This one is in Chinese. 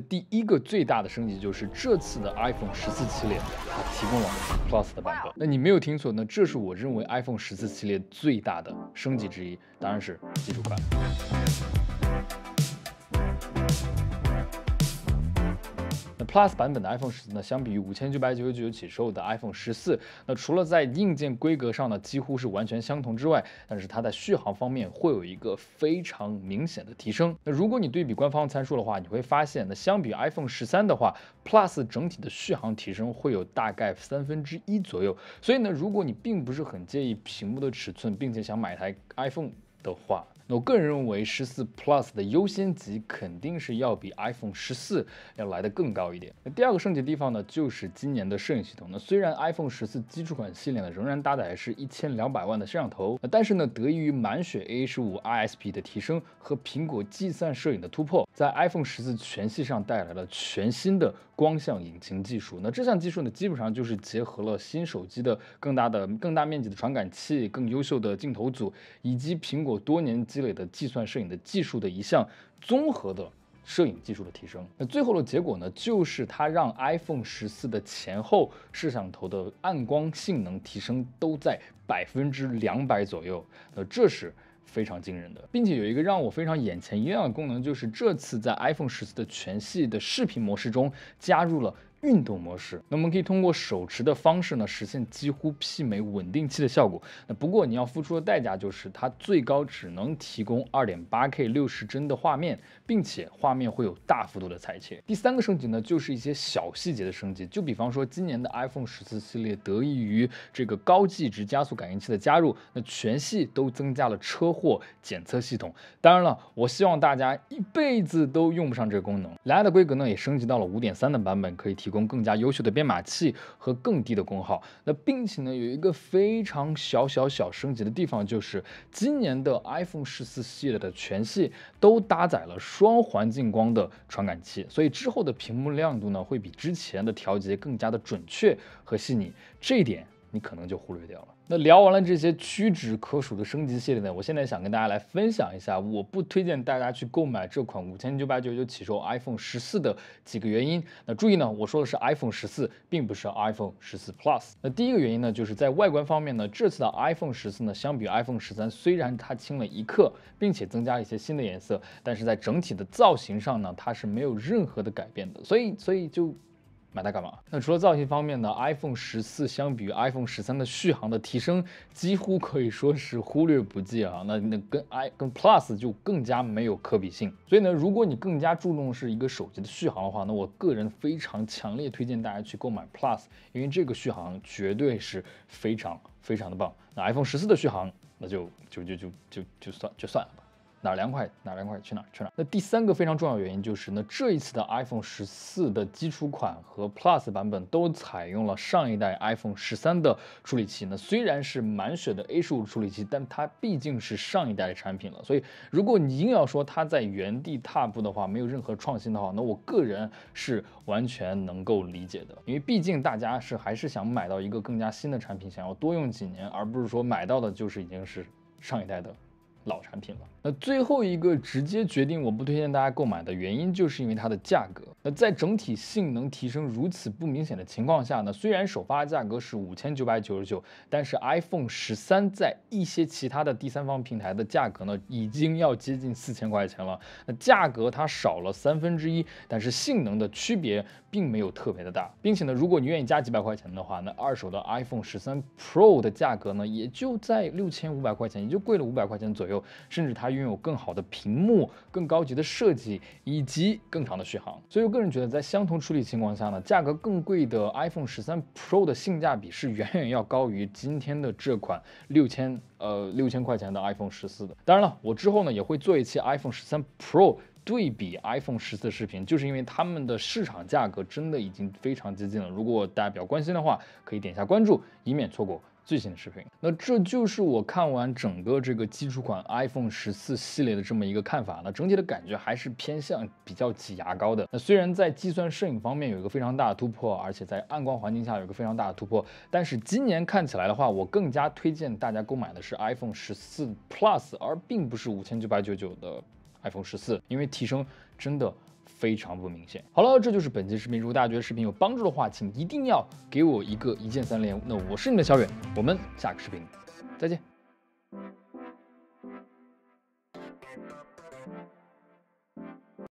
第一个最大的升级就是这次的 iPhone 十四系列，它提供了 Plus 的版本。那你没有听错，那这是我认为 iPhone 十四系列最大的升级之一，当然是基础款。Plus 版本的 iPhone 十四呢，相比于五千九百九十九起售的 iPhone 十四，那除了在硬件规格上呢，几乎是完全相同之外，但是它在续航方面会有一个非常明显的提升。那如果你对比官方参数的话，你会发现，那相比 iPhone 十三的话，Plus 整体的续航提升会有大概三分之一左右。所以呢，如果你并不是很介意屏幕的尺寸，并且想买台 iPhone。的话，那我个人认为十四 Plus 的优先级肯定是要比 iPhone 十四要来的更高一点。那第二个升级地方呢，就是今年的摄影系统。那虽然 iPhone 十四基础款系列呢仍然搭载的是一千两百万的摄像头，但是呢，得益于满血 a 十5 ISP 的提升和苹果计算摄影的突破，在 iPhone 十四全系上带来了全新的光像引擎技术。那这项技术呢，基本上就是结合了新手机的更大的、更大面积的传感器、更优秀的镜头组以及苹果。多年积累的计算摄影的技术的一项综合的摄影技术的提升，那最后的结果呢，就是它让 iPhone 十四的前后摄像头的暗光性能提升都在百分之两百左右，那这是非常惊人的，并且有一个让我非常眼前一亮的功能，就是这次在 iPhone 十四的全系的视频模式中加入了。运动模式，那我们可以通过手持的方式呢，实现几乎媲美稳定器的效果。那不过你要付出的代价就是它最高只能提供二点八 K 六十帧的画面，并且画面会有大幅度的裁切。第三个升级呢，就是一些小细节的升级，就比方说今年的 iPhone 十四系列得益于这个高计值加速感应器的加入，那全系都增加了车祸检测系统。当然了，我希望大家一辈子都用不上这个功能。蓝牙的规格呢也升级到了五点三的版本，可以提供。用更加优秀的编码器和更低的功耗。那并且呢，有一个非常小小小升级的地方，就是今年的 iPhone 十四系列的全系都搭载了双环境光的传感器，所以之后的屏幕亮度呢，会比之前的调节更加的准确和细腻。这一点。你可能就忽略掉了。那聊完了这些屈指可数的升级系列呢，我现在想跟大家来分享一下，我不推荐大家去购买这款五千九百九十九起售 iPhone 十四的几个原因。那注意呢，我说的是 iPhone 十四，并不是 iPhone 十四 Plus。那第一个原因呢，就是在外观方面呢，这次的 iPhone 十四呢，相比 iPhone 十三，虽然它轻了一克，并且增加了一些新的颜色，但是在整体的造型上呢，它是没有任何的改变的。所以，所以就。买它干嘛？那除了造型方面呢？iPhone 十四相比于 iPhone 十三的续航的提升，几乎可以说是忽略不计啊。那那跟 i 跟 Plus 就更加没有可比性。所以呢，如果你更加注重是一个手机的续航的话，那我个人非常强烈推荐大家去购买 Plus，因为这个续航绝对是非常非常的棒。那 iPhone 十四的续航，那就就就就就就算就算了吧。哪凉快哪凉快，去哪去哪。那第三个非常重要原因就是，那这一次的 iPhone 十四的基础款和 Plus 版本都采用了上一代 iPhone 十三的处理器。那虽然是满血的 A 十五处理器，但它毕竟是上一代的产品了。所以，如果你硬要说它在原地踏步的话，没有任何创新的话，那我个人是完全能够理解的。因为毕竟大家是还是想买到一个更加新的产品，想要多用几年，而不是说买到的就是已经是上一代的老产品了。那最后一个直接决定我不推荐大家购买的原因，就是因为它的价格。那在整体性能提升如此不明显的情况下呢，虽然首发价格是五千九百九十九，但是 iPhone 十三在一些其他的第三方平台的价格呢，已经要接近四千块钱了。那价格它少了三分之一，但是性能的区别并没有特别的大，并且呢，如果你愿意加几百块钱的话，那二手的 iPhone 十三 Pro 的价格呢，也就在六千五百块钱，也就贵了五百块钱左右，甚至它。拥有更好的屏幕、更高级的设计以及更长的续航，所以我个人觉得，在相同处理情况下呢，价格更贵的 iPhone 十三 Pro 的性价比是远远要高于今天的这款六千呃六千块钱的 iPhone 十四的。当然了，我之后呢也会做一期 iPhone 十三 Pro 对比 iPhone 十四视频，就是因为它们的市场价格真的已经非常接近了。如果大家比较关心的话，可以点一下关注，以免错过。最新的视频，那这就是我看完整个这个基础款 iPhone 十四系列的这么一个看法那整体的感觉还是偏向比较挤牙膏的。那虽然在计算摄影方面有一个非常大的突破，而且在暗光环境下有一个非常大的突破，但是今年看起来的话，我更加推荐大家购买的是 iPhone 十四 Plus，而并不是五千九百九九的 iPhone 十四，因为提升真的。非常不明显。好了，这就是本期视频。如果大家觉得视频有帮助的话，请一定要给我一个一键三连。那我是你们小远，我们下个视频再见。